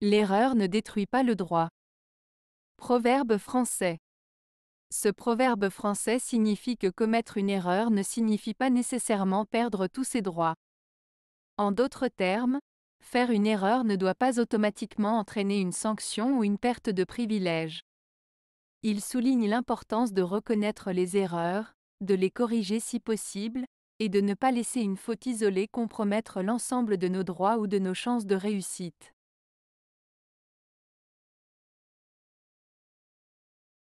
L'erreur ne détruit pas le droit. Proverbe français. Ce proverbe français signifie que commettre une erreur ne signifie pas nécessairement perdre tous ses droits. En d'autres termes, faire une erreur ne doit pas automatiquement entraîner une sanction ou une perte de privilèges. Il souligne l'importance de reconnaître les erreurs, de les corriger si possible, et de ne pas laisser une faute isolée compromettre l'ensemble de nos droits ou de nos chances de réussite.